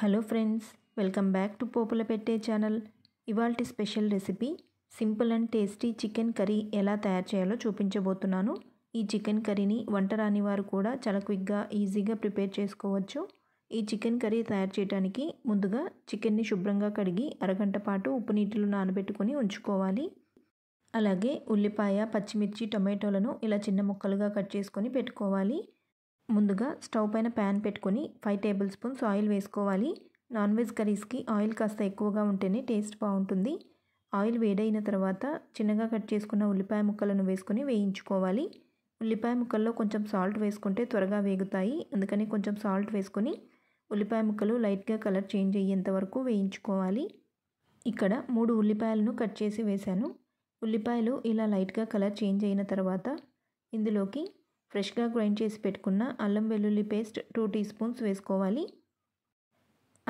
hello friends welcome back to Popula Pette channel ఇవాల్టి special recipe simple and tasty chicken curry ఎలా తయారు చేయాలో చూపించబోతున్నాను ఈ చికెన్ కర్రీని వంట రాని వారు కూడా చాలా క్విక్గా ఈజీగా ప్రిపేర్ చేసుకోవచ్చు ఈ చికెన్ కర్రీ తయారు చేయడానికి ముందుగా చికెన్ని శుభ్రంగా కడిగి అరగంట పాటు ఉప్పు నీటిలో నానబెట్టుకుని ఉంచుకోవాలి అలాగే ఉల్లిపాయ పచ్చిమిర్చి టొమాటోలను ఇలా చిన్న ముక్కలుగా కట్ చేసుకొని పెట్టుకోవాలి ముందుగా స్టవ్ పైన ప్యాన్ పెట్టుకొని ఫైవ్ టేబుల్ స్పూన్స్ ఆయిల్ వేసుకోవాలి నాన్ వెజ్ కర్రీస్కి ఆయిల్ కాస్త ఎక్కువగా ఉంటేనే టేస్ట్ బాగుంటుంది ఆయిల్ వేడైన తర్వాత చిన్నగా కట్ చేసుకున్న ఉల్లిపాయ ముక్కలను వేసుకొని వేయించుకోవాలి ఉల్లిపాయ ముక్కల్లో కొంచెం సాల్ట్ వేసుకుంటే త్వరగా వేగుతాయి అందుకని కొంచెం సాల్ట్ వేసుకొని ఉల్లిపాయ ముక్కలు లైట్గా కలర్ చేంజ్ అయ్యేంత వరకు వేయించుకోవాలి ఇక్కడ మూడు ఉల్లిపాయలను కట్ చేసి వేశాను ఉల్లిపాయలు ఇలా లైట్గా కలర్ చేంజ్ అయిన తర్వాత ఇందులోకి ఫ్రెష్గా గ్రైండ్ చేసి పెట్టుకున్న అల్లం వెల్లుల్లి పేస్ట్ టూ టీ స్పూన్స్ వేసుకోవాలి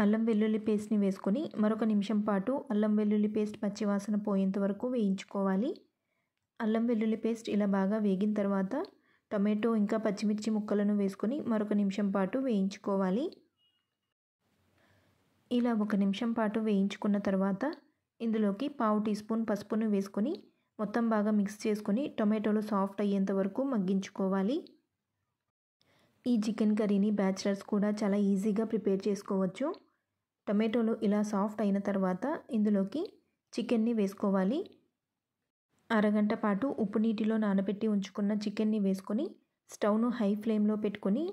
అల్లం వెల్లుల్లి పేస్ట్ని వేసుకొని మరొక నిమిషం పాటు అల్లం వెల్లుల్లి పేస్ట్ పచ్చివాసన పోయేంత వరకు వేయించుకోవాలి అల్లం వెల్లుల్లి పేస్ట్ ఇలా బాగా వేగిన తర్వాత టమాటో ఇంకా పచ్చిమిర్చి ముక్కలను వేసుకొని మరొక నిమిషం పాటు వేయించుకోవాలి ఇలా ఒక నిమిషం పాటు వేయించుకున్న తర్వాత ఇందులోకి పావు టీ స్పూన్ పసుపును వేసుకొని మొత్తం బాగా మిక్స్ చేసుకొని టొమాటోలు సాఫ్ట్ అయ్యేంత వరకు మగ్గించుకోవాలి ఈ చికెన్ కర్రీని బ్యాచిలర్స్ కూడా చాలా ఈజీగా ప్రిపేర్ చేసుకోవచ్చు టొమాటోలు ఇలా సాఫ్ట్ అయిన తర్వాత ఇందులోకి చికెన్ని వేసుకోవాలి అరగంట పాటు ఉప్పు నీటిలో నానబెట్టి ఉంచుకున్న చికెన్ని వేసుకొని స్టవ్ను హై ఫ్లేమ్లో పెట్టుకొని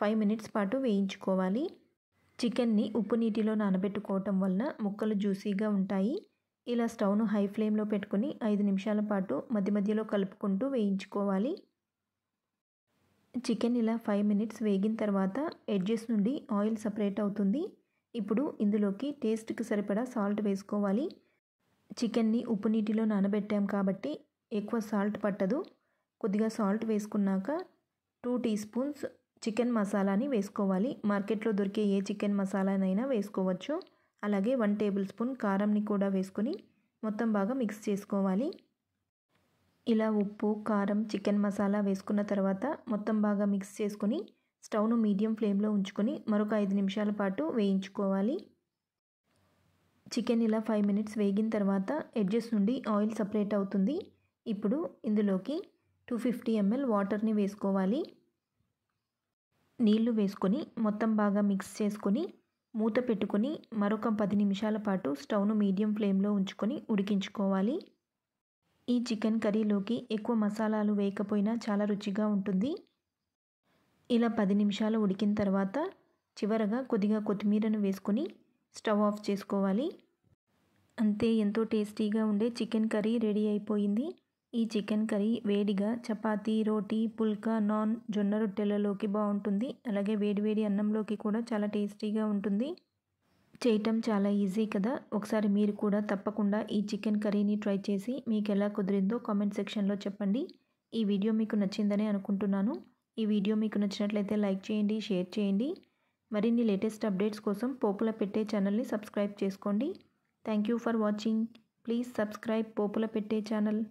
ఫైవ్ మినిట్స్ పాటు వేయించుకోవాలి చికెన్ని ఉప్పు నీటిలో నానబెట్టుకోవటం వలన ముక్కలు జ్యూసీగా ఉంటాయి ఇలా స్టవ్ను హై ఫ్లేమ్లో పెట్టుకుని ఐదు నిమిషాల పాటు మధ్య మధ్యలో కలుపుకుంటూ వేయించుకోవాలి చికెన్ ఇలా ఫైవ్ మినిట్స్ వేగిన తర్వాత ఎడ్జెస్ నుండి ఆయిల్ సపరేట్ అవుతుంది ఇప్పుడు ఇందులోకి టేస్ట్కి సరిపడా సాల్ట్ వేసుకోవాలి చికెన్ని ఉప్పు నీటిలో నానబెట్టాం కాబట్టి ఎక్కువ సాల్ట్ పట్టదు కొద్దిగా సాల్ట్ వేసుకున్నాక టూ టీ స్పూన్స్ చికెన్ మసాలాని వేసుకోవాలి మార్కెట్లో దొరికే ఏ చికెన్ మసాలానైనా వేసుకోవచ్చు అలాగే వన్ టేబుల్ స్పూన్ కారంని కూడా వేసుకొని మొత్తం బాగా మిక్స్ చేసుకోవాలి ఇలా ఉప్పు కారం చికెన్ మసాలా వేసుకున్న తర్వాత మొత్తం బాగా మిక్స్ చేసుకొని స్టవ్ను మీడియం ఫ్లేమ్లో ఉంచుకొని మరొక ఐదు నిమిషాల పాటు వేయించుకోవాలి చికెన్ ఇలా ఫైవ్ మినిట్స్ వేగిన తర్వాత ఎడ్జెస్ నుండి ఆయిల్ సపరేట్ అవుతుంది ఇప్పుడు ఇందులోకి టూ ఫిఫ్టీ ఎంఎల్ వాటర్ని వేసుకోవాలి నీళ్లు వేసుకొని మొత్తం బాగా మిక్స్ చేసుకొని మూత పెట్టుకొని మరొక పది నిమిషాల పాటు స్టవ్ను మీడియం ఫ్లేమ్లో ఉంచుకొని ఉడికించుకోవాలి ఈ చికెన్ కర్రీలోకి ఎక్కువ మసాలాలు వేయకపోయినా చాలా రుచిగా ఉంటుంది ఇలా పది నిమిషాలు ఉడికిన తర్వాత చివరగా కొద్దిగా కొత్తిమీరను వేసుకొని స్టవ్ ఆఫ్ చేసుకోవాలి అంతే ఎంతో టేస్టీగా ఉండే చికెన్ కర్రీ రెడీ అయిపోయింది ఈ చికెన్ కర్రీ వేడిగా చపాతి రోటీ పుల్కా నాన్ జొన్న రొట్టెలలోకి బాగుంటుంది అలాగే వేడివేడి అన్నంలోకి కూడా చాలా టేస్టీగా ఉంటుంది చేయటం చాలా ఈజీ కదా ఒకసారి మీరు కూడా తప్పకుండా ఈ చికెన్ కర్రీని ట్రై చేసి మీకు ఎలా కుదిరిందో కామెంట్ సెక్షన్లో చెప్పండి ఈ వీడియో మీకు నచ్చిందని అనుకుంటున్నాను ఈ వీడియో మీకు నచ్చినట్లయితే లైక్ చేయండి షేర్ చేయండి మరిన్ని లేటెస్ట్ అప్డేట్స్ కోసం పోపుల పెట్టే ఛానల్ని సబ్స్క్రైబ్ చేసుకోండి thank you for watching please subscribe Popula Pette channel